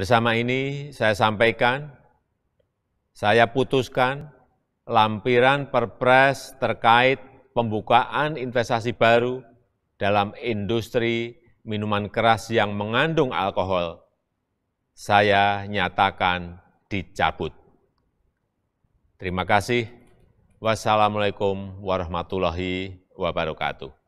Bersama ini saya sampaikan, saya putuskan lampiran perpres terkait pembukaan investasi baru dalam industri minuman keras yang mengandung alkohol, saya nyatakan dicabut. Terima kasih. Wassalamualaikum warahmatullahi wabarakatuh.